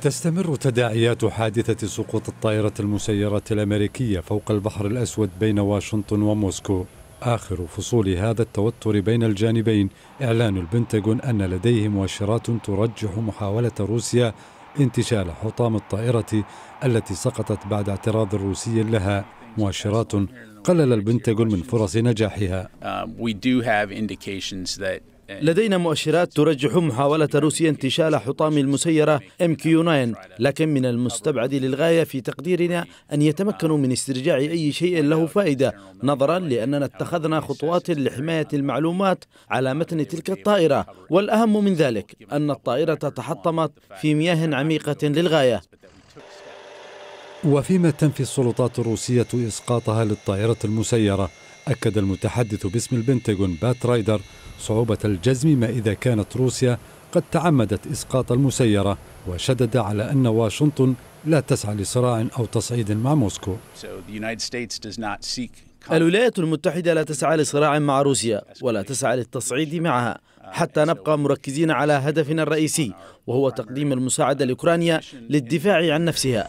تستمر تداعيات حادثة سقوط الطائرة المسيرة الأمريكية فوق البحر الأسود بين واشنطن وموسكو آخر فصول هذا التوتر بين الجانبين إعلان البنتاغون أن لديه مؤشرات ترجح محاولة روسيا انتشال حطام الطائرة التي سقطت بعد اعتراض روسي لها مؤشرات قلل البنتاغون من فرص نجاحها. Um, لدينا مؤشرات ترجح محاولة روسيا انتشال حطام المسيرة ام كيو 9 لكن من المستبعد للغاية في تقديرنا أن يتمكنوا من استرجاع أي شيء له فائدة نظرا لأننا اتخذنا خطوات لحماية المعلومات على متن تلك الطائرة والأهم من ذلك أن الطائرة تحطمت في مياه عميقة للغاية وفيما تنفي السلطات الروسية إسقاطها للطائرة المسيرة أكد المتحدث باسم البنتاغون بات رايدر صعوبة الجزم ما إذا كانت روسيا قد تعمدت إسقاط المسيرة وشدد على أن واشنطن لا تسعى لصراع أو تصعيد مع موسكو الولايات المتحدة لا تسعى لصراع مع روسيا ولا تسعى للتصعيد معها حتى نبقى مركزين على هدفنا الرئيسي وهو تقديم المساعدة لأوكرانيا للدفاع عن نفسها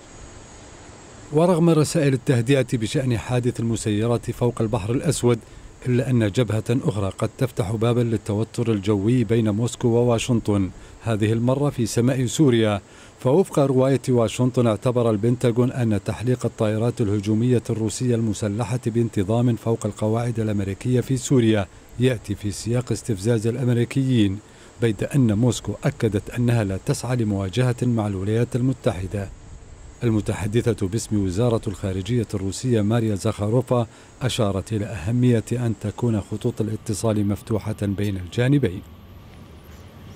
ورغم رسائل التهدئة بشأن حادث المسيرات فوق البحر الأسود إلا أن جبهة أخرى قد تفتح بابا للتوتر الجوي بين موسكو وواشنطن هذه المرة في سماء سوريا فوفق رواية واشنطن اعتبر البنتاغون أن تحليق الطائرات الهجومية الروسية المسلحة بانتظام فوق القواعد الأمريكية في سوريا يأتي في سياق استفزاز الأمريكيين بيد أن موسكو أكدت أنها لا تسعى لمواجهة مع الولايات المتحدة المتحدثة باسم وزارة الخارجية الروسية ماريا زاخاروفا أشارت إلى أهمية أن تكون خطوط الاتصال مفتوحة بين الجانبين